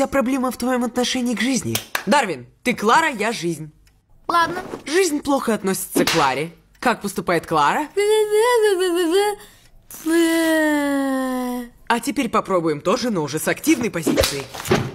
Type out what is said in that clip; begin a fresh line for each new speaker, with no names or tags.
Вся проблема в твоем отношении к жизни. Дарвин, ты Клара, я жизнь. Ладно. Жизнь плохо относится к Кларе. Как поступает Клара? А теперь попробуем тоже, но уже с активной позицией.